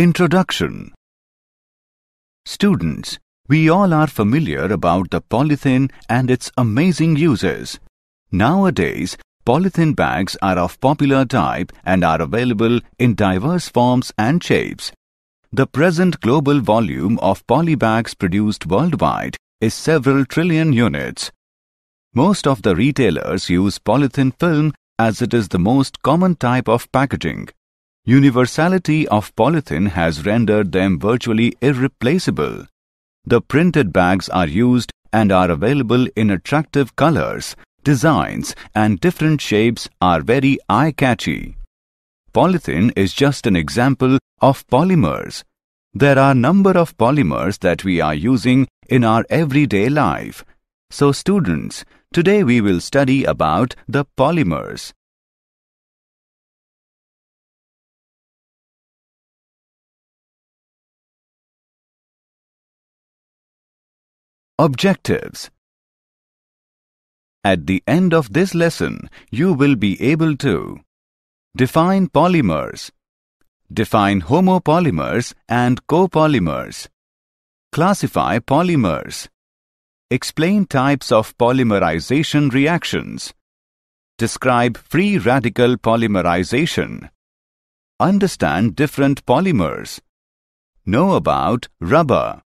Introduction Students, we all are familiar about the polythene and its amazing uses. Nowadays, polythene bags are of popular type and are available in diverse forms and shapes. The present global volume of poly bags produced worldwide is several trillion units. Most of the retailers use polythene film as it is the most common type of packaging universality of polythene has rendered them virtually irreplaceable. The printed bags are used and are available in attractive colors, designs and different shapes are very eye-catchy. Polythene is just an example of polymers. There are number of polymers that we are using in our everyday life. So students, today we will study about the polymers. Objectives At the end of this lesson, you will be able to Define polymers Define homopolymers and copolymers Classify polymers Explain types of polymerization reactions Describe free radical polymerization Understand different polymers Know about rubber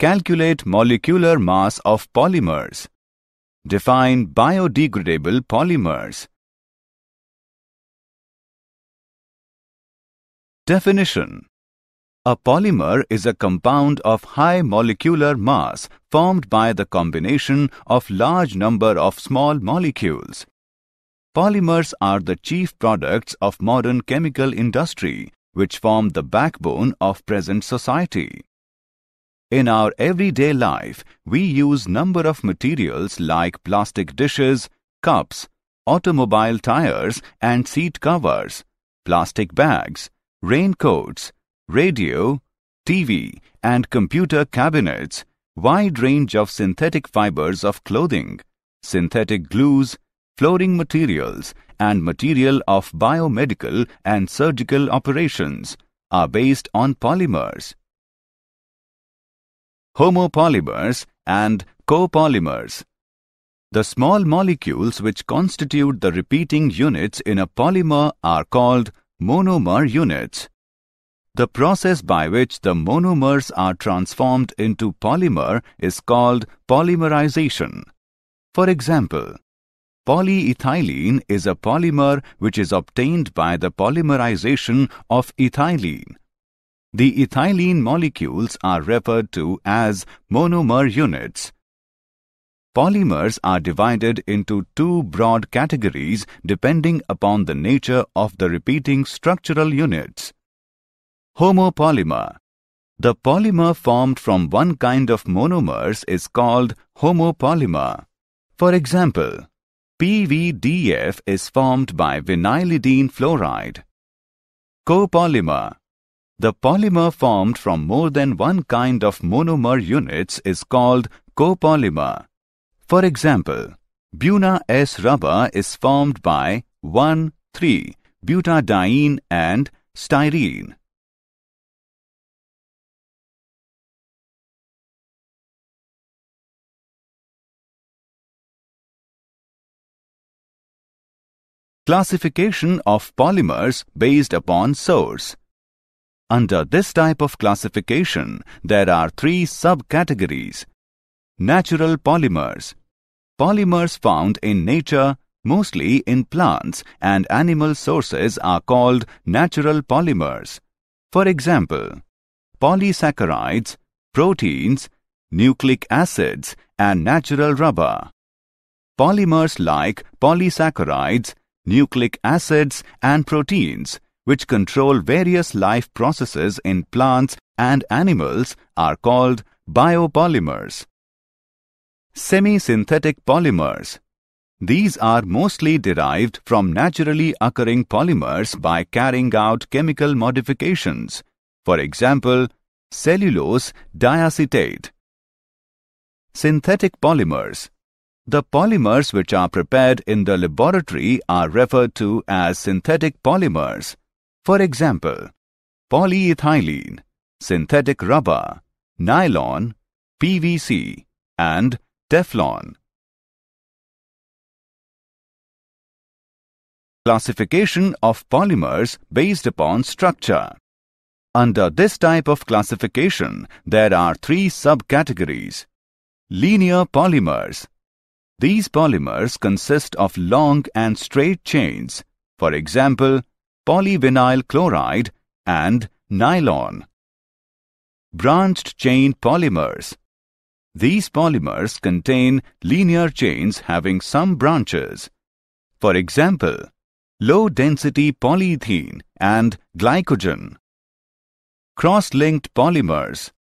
Calculate molecular mass of polymers. Define biodegradable polymers. Definition A polymer is a compound of high molecular mass formed by the combination of large number of small molecules. Polymers are the chief products of modern chemical industry, which form the backbone of present society. In our everyday life, we use number of materials like plastic dishes, cups, automobile tires and seat covers, plastic bags, raincoats, radio, TV and computer cabinets, wide range of synthetic fibers of clothing, synthetic glues, flooring materials and material of biomedical and surgical operations are based on polymers homopolymers, and copolymers. The small molecules which constitute the repeating units in a polymer are called monomer units. The process by which the monomers are transformed into polymer is called polymerization. For example, polyethylene is a polymer which is obtained by the polymerization of ethylene the ethylene molecules are referred to as monomer units. Polymers are divided into two broad categories depending upon the nature of the repeating structural units. Homopolymer The polymer formed from one kind of monomers is called homopolymer. For example, PVDF is formed by vinylidene fluoride. Copolymer the polymer formed from more than one kind of monomer units is called copolymer. For example, Buna S rubber is formed by 1, 3 butadiene and styrene. Classification of polymers based upon source. Under this type of classification, there are three subcategories. Natural polymers. Polymers found in nature, mostly in plants and animal sources are called natural polymers. For example, polysaccharides, proteins, nucleic acids and natural rubber. Polymers like polysaccharides, nucleic acids and proteins which control various life processes in plants and animals are called biopolymers. Semi-synthetic polymers. These are mostly derived from naturally occurring polymers by carrying out chemical modifications. For example, cellulose diacetate. Synthetic polymers. The polymers which are prepared in the laboratory are referred to as synthetic polymers. For example, polyethylene, synthetic rubber, nylon, PVC, and Teflon. Classification of polymers based upon structure. Under this type of classification, there are three subcategories. Linear polymers. These polymers consist of long and straight chains. For example, polyvinyl chloride, and nylon. Branched chain polymers. These polymers contain linear chains having some branches. For example, low-density polyethene and glycogen. Cross-linked polymers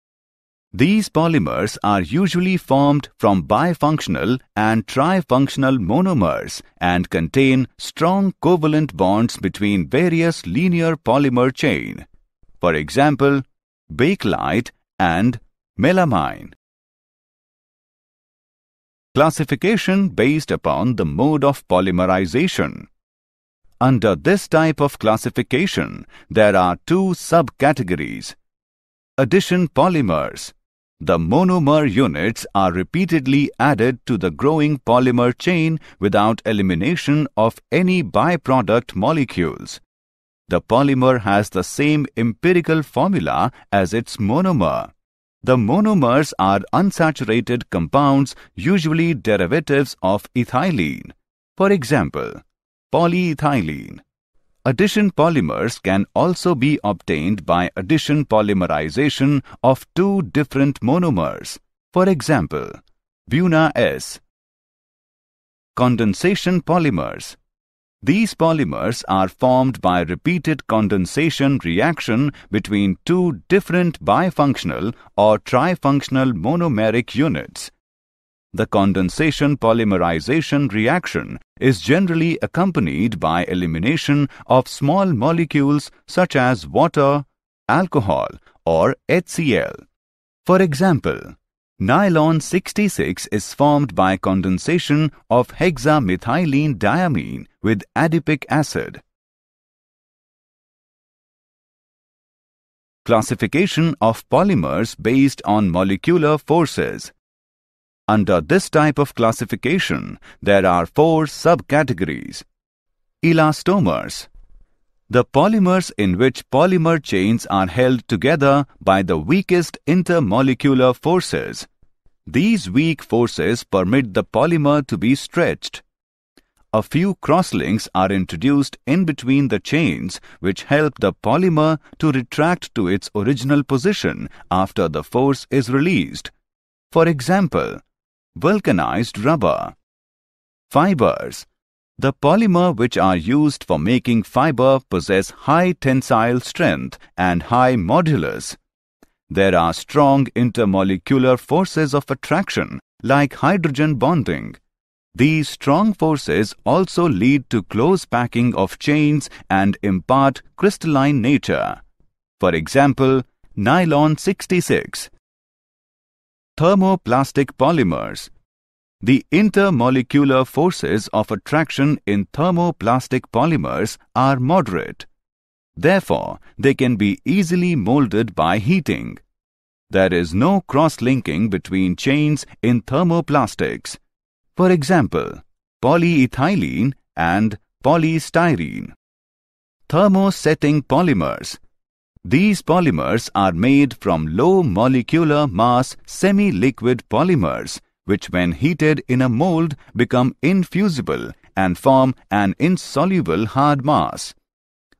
these polymers are usually formed from bifunctional and trifunctional monomers and contain strong covalent bonds between various linear polymer chain. For example, bakelite and melamine. Classification based upon the mode of polymerization. Under this type of classification, there are two subcategories. Addition polymers the monomer units are repeatedly added to the growing polymer chain without elimination of any byproduct molecules. The polymer has the same empirical formula as its monomer. The monomers are unsaturated compounds, usually derivatives of ethylene. For example, polyethylene, Addition polymers can also be obtained by addition polymerization of two different monomers. For example, Buna S. Condensation polymers. These polymers are formed by repeated condensation reaction between two different bifunctional or trifunctional monomeric units the condensation polymerization reaction is generally accompanied by elimination of small molecules such as water, alcohol or HCl. For example, nylon 66 is formed by condensation of hexamethylene diamine with adipic acid. Classification of polymers based on molecular forces under this type of classification, there are four subcategories. Elastomers The polymers in which polymer chains are held together by the weakest intermolecular forces. These weak forces permit the polymer to be stretched. A few crosslinks are introduced in between the chains which help the polymer to retract to its original position after the force is released. For example, vulcanized rubber. Fibers The polymer which are used for making fiber possess high tensile strength and high modulus. There are strong intermolecular forces of attraction like hydrogen bonding. These strong forces also lead to close packing of chains and impart crystalline nature. For example, nylon 66 Thermoplastic polymers The intermolecular forces of attraction in thermoplastic polymers are moderate. Therefore, they can be easily molded by heating. There is no cross-linking between chains in thermoplastics. For example, polyethylene and polystyrene. Thermosetting polymers these polymers are made from low molecular mass semi-liquid polymers which when heated in a mold become infusible and form an insoluble hard mass.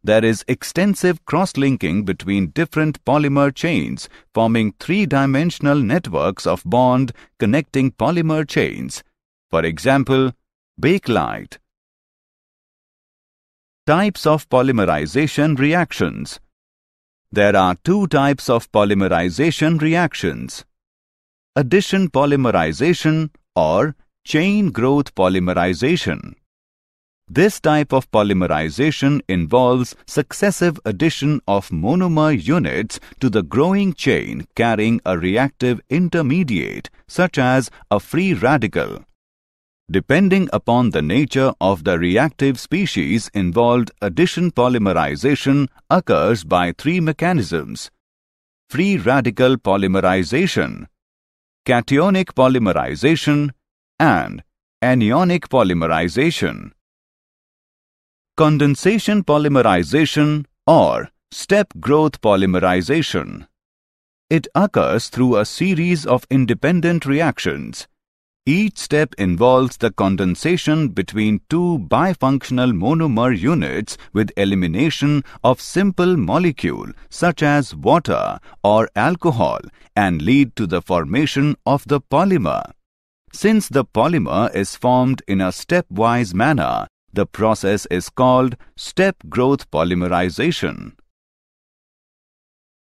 There is extensive cross-linking between different polymer chains forming three-dimensional networks of bond connecting polymer chains. For example, bakelite. Types of polymerization reactions there are two types of polymerization reactions. Addition polymerization or chain growth polymerization. This type of polymerization involves successive addition of monomer units to the growing chain carrying a reactive intermediate, such as a free radical, Depending upon the nature of the reactive species involved, addition polymerization occurs by three mechanisms. Free radical polymerization, cationic polymerization, and anionic polymerization. Condensation polymerization or step growth polymerization. It occurs through a series of independent reactions each step involves the condensation between two bifunctional monomer units with elimination of simple molecule such as water or alcohol and lead to the formation of the polymer. Since the polymer is formed in a stepwise manner, the process is called step growth polymerization.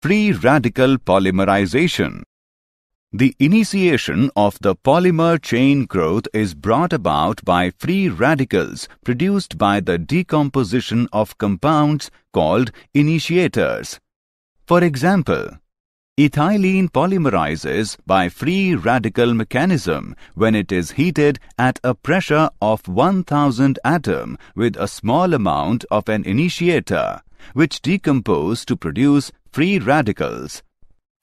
Free radical polymerization the initiation of the polymer chain growth is brought about by free radicals produced by the decomposition of compounds called initiators. For example, ethylene polymerizes by free radical mechanism when it is heated at a pressure of 1000 atom with a small amount of an initiator, which decompose to produce free radicals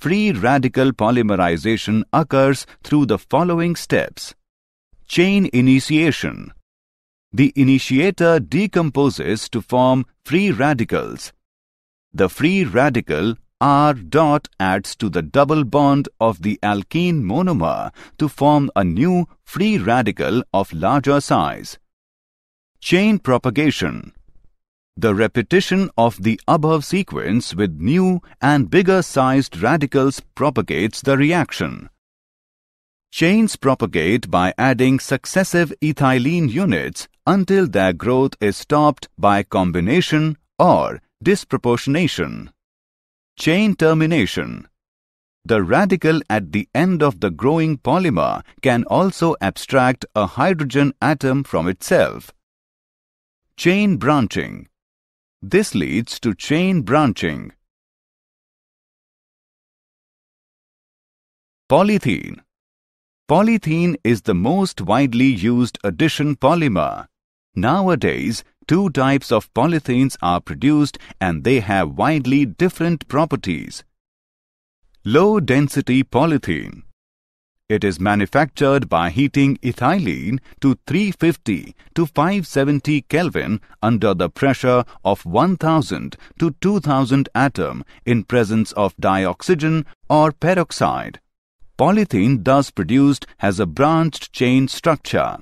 Free radical polymerization occurs through the following steps. Chain initiation. The initiator decomposes to form free radicals. The free radical R dot adds to the double bond of the alkene monomer to form a new free radical of larger size. Chain propagation. The repetition of the above sequence with new and bigger sized radicals propagates the reaction. Chains propagate by adding successive ethylene units until their growth is stopped by combination or disproportionation. Chain termination. The radical at the end of the growing polymer can also abstract a hydrogen atom from itself. Chain branching. This leads to chain branching. Polythene Polythene is the most widely used addition polymer. Nowadays, two types of polythenes are produced and they have widely different properties. Low-density polythene it is manufactured by heating ethylene to 350 to 570 Kelvin under the pressure of 1000 to 2000 atom in presence of dioxygen or peroxide. Polythene thus produced has a branched chain structure.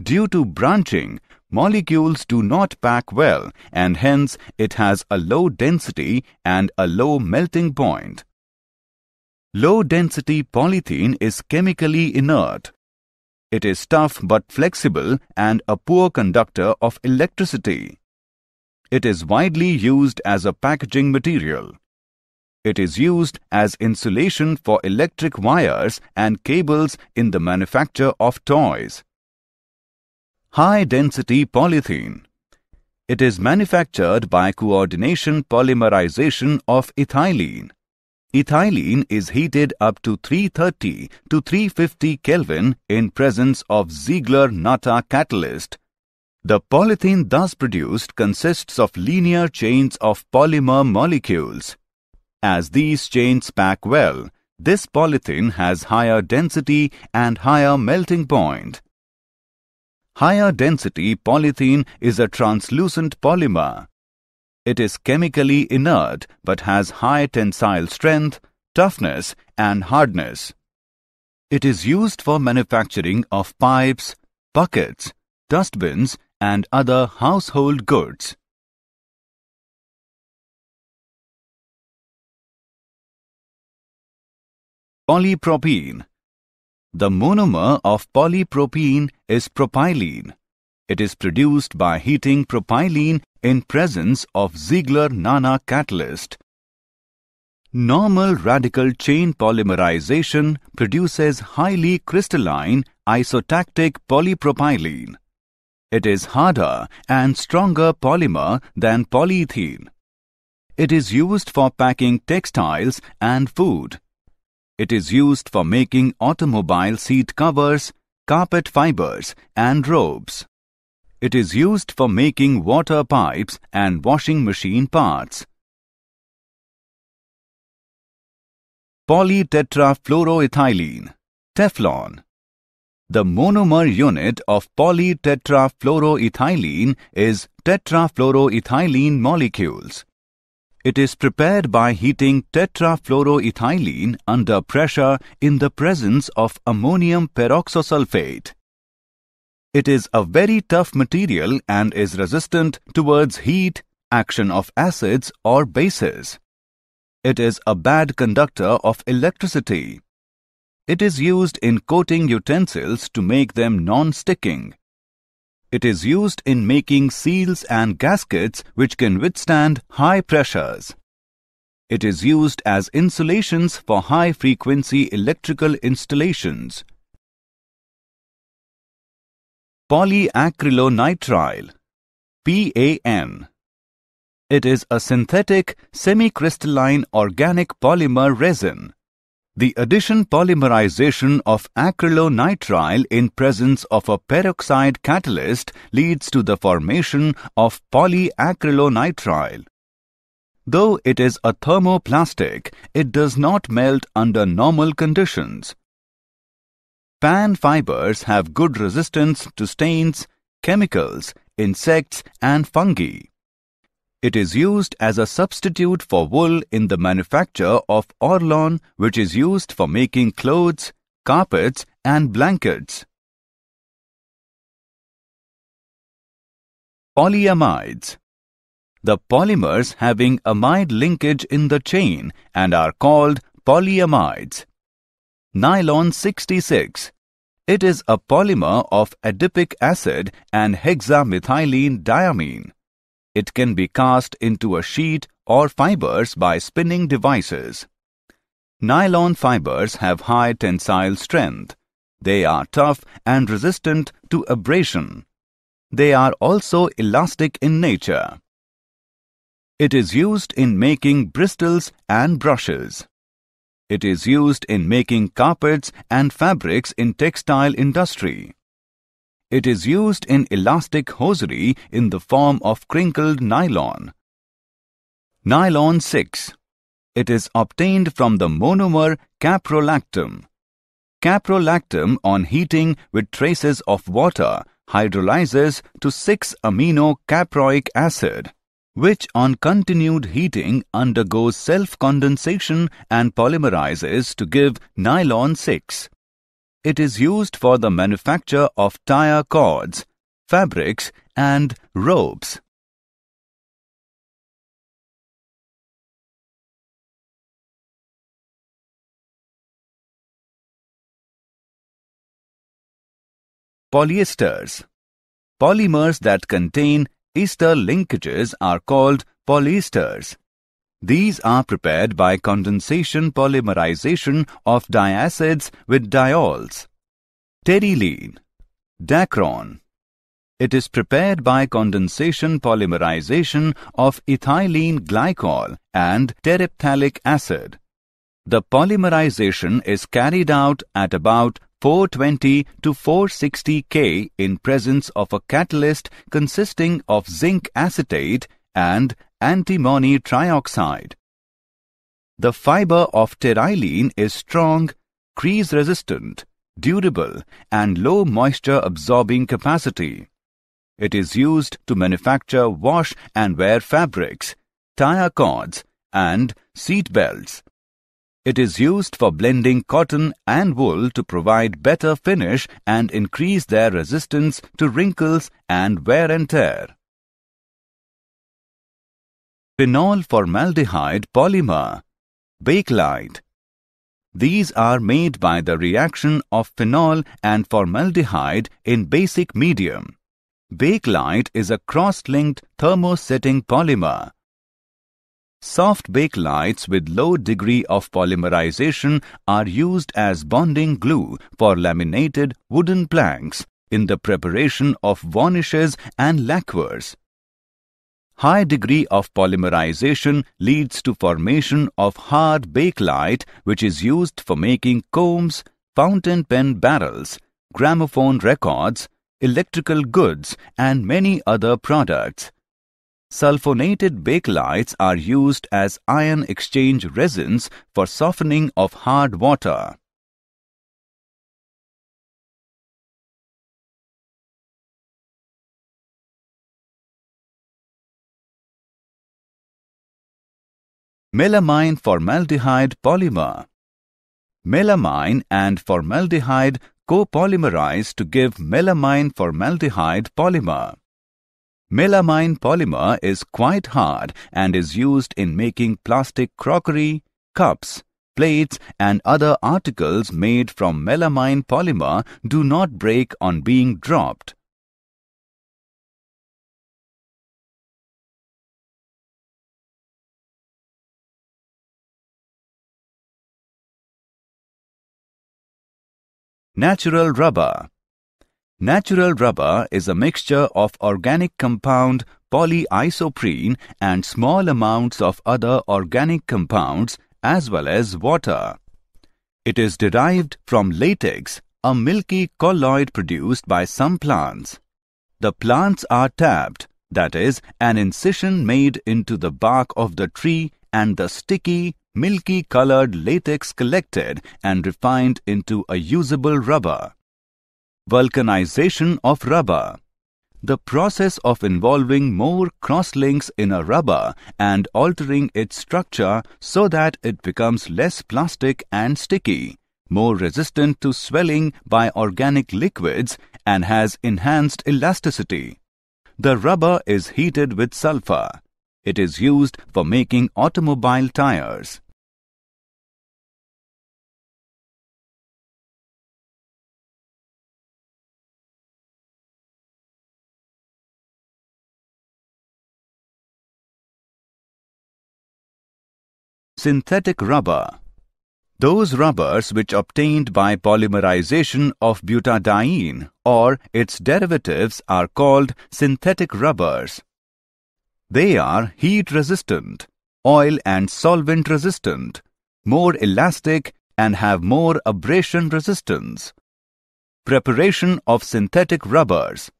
Due to branching, molecules do not pack well and hence it has a low density and a low melting point. Low-density polythene is chemically inert. It is tough but flexible and a poor conductor of electricity. It is widely used as a packaging material. It is used as insulation for electric wires and cables in the manufacture of toys. High-density polythene It is manufactured by coordination polymerization of ethylene. Ethylene is heated up to 330 to 350 Kelvin in presence of Ziegler-Natta catalyst. The polythene thus produced consists of linear chains of polymer molecules. As these chains pack well, this polythene has higher density and higher melting point. Higher density polythene is a translucent polymer it is chemically inert but has high tensile strength, toughness, and hardness. It is used for manufacturing of pipes, buckets, dustbins, and other household goods. Polypropene The monomer of polypropene is propylene. It is produced by heating propylene in presence of Ziegler-Nana catalyst, normal radical chain polymerization produces highly crystalline isotactic polypropylene. It is harder and stronger polymer than polyethene. It is used for packing textiles and food. It is used for making automobile seat covers, carpet fibers and robes. It is used for making water pipes and washing machine parts. Polytetrafluoroethylene Teflon The monomer unit of polytetrafluoroethylene is tetrafluoroethylene molecules. It is prepared by heating tetrafluoroethylene under pressure in the presence of ammonium peroxosulfate. It is a very tough material and is resistant towards heat, action of acids or bases. It is a bad conductor of electricity. It is used in coating utensils to make them non-sticking. It is used in making seals and gaskets which can withstand high pressures. It is used as insulations for high-frequency electrical installations polyacrylonitrile PAN. It is a synthetic semicrystalline organic polymer resin. The addition polymerization of acrylonitrile in presence of a peroxide catalyst leads to the formation of polyacrylonitrile. Though it is a thermoplastic, it does not melt under normal conditions. Pan fibers have good resistance to stains, chemicals, insects, and fungi. It is used as a substitute for wool in the manufacture of orlon, which is used for making clothes, carpets, and blankets. Polyamides The polymers having amide linkage in the chain and are called polyamides. Nylon 66 it is a polymer of adipic acid and hexamethylene diamine. It can be cast into a sheet or fibers by spinning devices. Nylon fibers have high tensile strength. They are tough and resistant to abrasion. They are also elastic in nature. It is used in making bristles and brushes. It is used in making carpets and fabrics in textile industry. It is used in elastic hosiery in the form of crinkled nylon. Nylon 6. It is obtained from the monomer caprolactam. Caprolactam on heating with traces of water hydrolyzes to 6-amino caproic acid which on continued heating undergoes self-condensation and polymerizes to give nylon 6. It is used for the manufacture of tire cords, fabrics and ropes. Polyesters polymers that contain Ester linkages are called polyesters. These are prepared by condensation polymerization of diacids with diols. Terylene, Dacron. It is prepared by condensation polymerization of ethylene glycol and terephthalic acid. The polymerization is carried out at about 420 to 460 K in presence of a catalyst consisting of zinc acetate and antimony trioxide. The fiber of pterylene is strong, crease resistant, durable and low moisture absorbing capacity. It is used to manufacture wash and wear fabrics, tire cords and seat belts. It is used for blending cotton and wool to provide better finish and increase their resistance to wrinkles and wear and tear. Phenol formaldehyde polymer, Bakelite. These are made by the reaction of phenol and formaldehyde in basic medium. Bakelite is a cross-linked thermosetting polymer. Soft bake lights with low degree of polymerization are used as bonding glue for laminated wooden planks in the preparation of varnishes and lacquers. High degree of polymerization leads to formation of hard bakelite which is used for making combs, fountain pen barrels, gramophone records, electrical goods and many other products. Sulfonated bakelites are used as ion exchange resins for softening of hard water. Melamine formaldehyde polymer Melamine and formaldehyde copolymerize to give melamine formaldehyde polymer. Melamine polymer is quite hard and is used in making plastic crockery, cups, plates and other articles made from melamine polymer do not break on being dropped. Natural rubber Natural rubber is a mixture of organic compound polyisoprene and small amounts of other organic compounds as well as water. It is derived from latex, a milky colloid produced by some plants. The plants are tapped, that is, an incision made into the bark of the tree and the sticky, milky colored latex collected and refined into a usable rubber. Vulcanization of rubber the process of involving more cross-links in a rubber and altering its structure so that it becomes less plastic and sticky, more resistant to swelling by organic liquids and has enhanced elasticity. The rubber is heated with sulfur. It is used for making automobile tires. synthetic rubber. Those rubbers which obtained by polymerization of butadiene or its derivatives are called synthetic rubbers. They are heat resistant, oil and solvent resistant, more elastic and have more abrasion resistance. Preparation of synthetic rubbers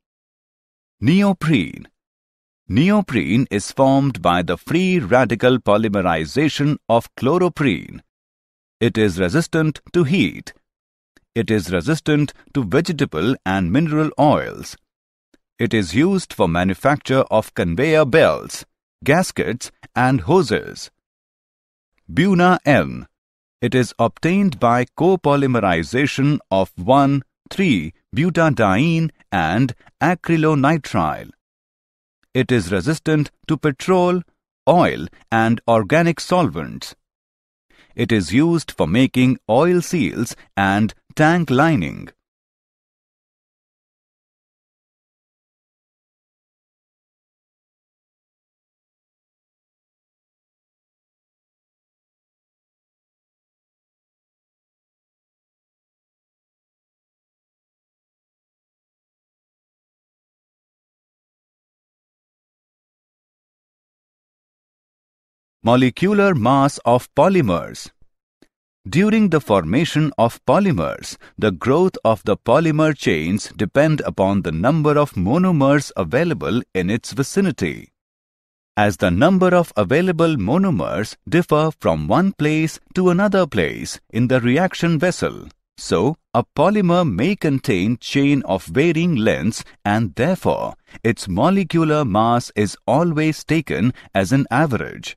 Neoprene Neoprene is formed by the free radical polymerization of chloroprene. It is resistant to heat. It is resistant to vegetable and mineral oils. It is used for manufacture of conveyor belts, gaskets and hoses. Buna N. It is obtained by copolymerization of 1,3-butadiene and acrylonitrile. It is resistant to petrol, oil and organic solvents. It is used for making oil seals and tank lining. molecular mass of polymers. During the formation of polymers, the growth of the polymer chains depend upon the number of monomers available in its vicinity. As the number of available monomers differ from one place to another place in the reaction vessel, so a polymer may contain chain of varying lengths and therefore its molecular mass is always taken as an average.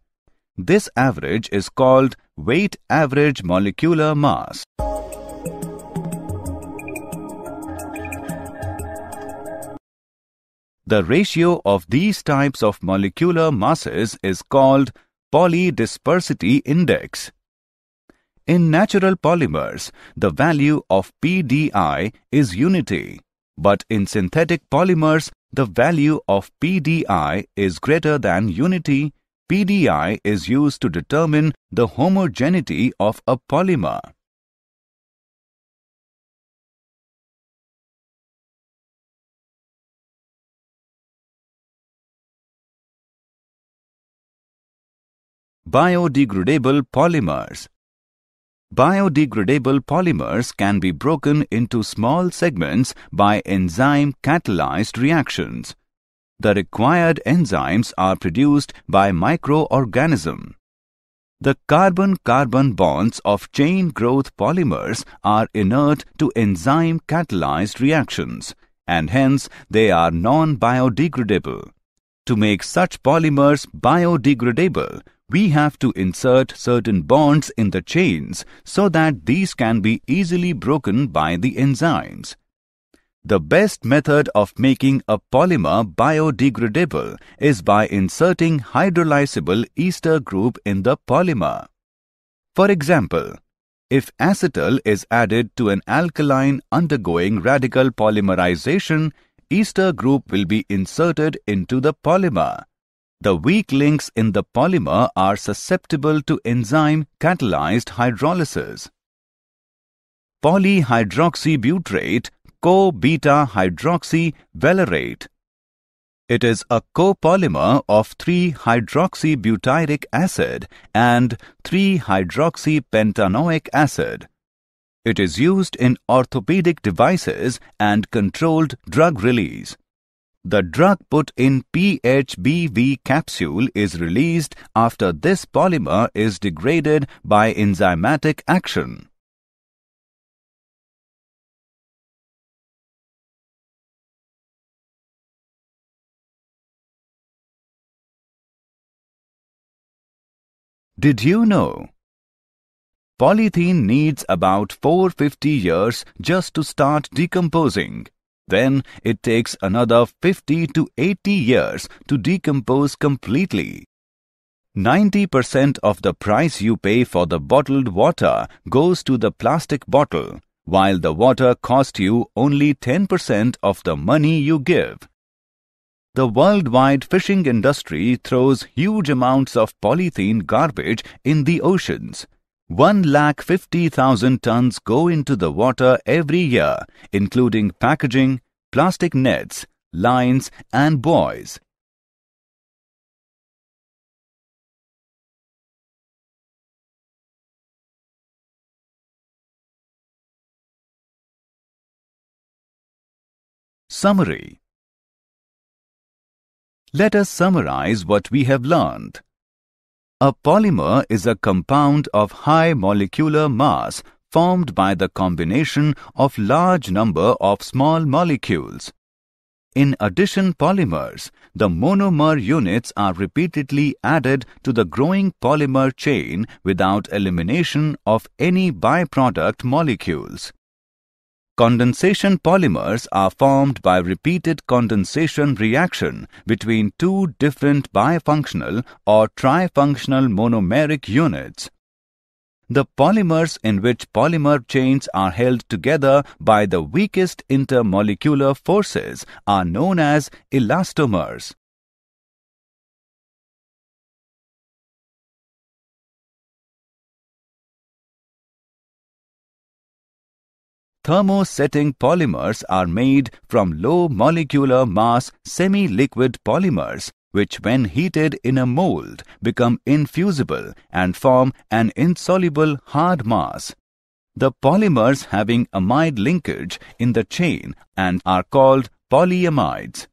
This average is called weight average molecular mass. The ratio of these types of molecular masses is called polydispersity index. In natural polymers, the value of PDI is unity, but in synthetic polymers, the value of PDI is greater than unity PDI is used to determine the homogeneity of a polymer. Biodegradable polymers Biodegradable polymers can be broken into small segments by enzyme-catalyzed reactions the required enzymes are produced by microorganism. The carbon-carbon bonds of chain growth polymers are inert to enzyme-catalyzed reactions and hence they are non-biodegradable. To make such polymers biodegradable, we have to insert certain bonds in the chains so that these can be easily broken by the enzymes. The best method of making a polymer biodegradable is by inserting hydrolyzable ester group in the polymer. For example, if acetyl is added to an alkaline undergoing radical polymerization, ester group will be inserted into the polymer. The weak links in the polymer are susceptible to enzyme catalyzed hydrolysis. Polyhydroxybutrate co beta hydroxy valerate. It is a copolymer of 3 hydroxybutyric acid and 3 hydroxypentanoic acid. It is used in orthopedic devices and controlled drug release. The drug put in PHBV capsule is released after this polymer is degraded by enzymatic action. Did you know? Polythene needs about 450 years just to start decomposing. Then it takes another 50 to 80 years to decompose completely. 90% of the price you pay for the bottled water goes to the plastic bottle, while the water cost you only 10% of the money you give. The worldwide fishing industry throws huge amounts of polythene garbage in the oceans. 1,50,000 tons go into the water every year, including packaging, plastic nets, lines, and buoys. Summary let us summarize what we have learned. A polymer is a compound of high molecular mass formed by the combination of large number of small molecules. In addition polymers, the monomer units are repeatedly added to the growing polymer chain without elimination of any byproduct molecules. Condensation polymers are formed by repeated condensation reaction between two different bifunctional or trifunctional monomeric units. The polymers in which polymer chains are held together by the weakest intermolecular forces are known as elastomers. thermosetting polymers are made from low molecular mass semi-liquid polymers which when heated in a mold become infusible and form an insoluble hard mass. The polymers having amide linkage in the chain and are called polyamides.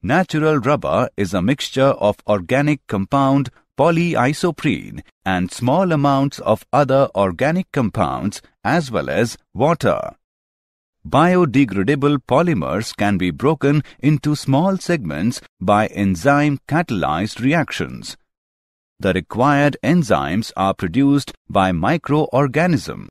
Natural rubber is a mixture of organic compound polyisoprene and small amounts of other organic compounds as well as water. Biodegradable polymers can be broken into small segments by enzyme-catalyzed reactions. The required enzymes are produced by microorganism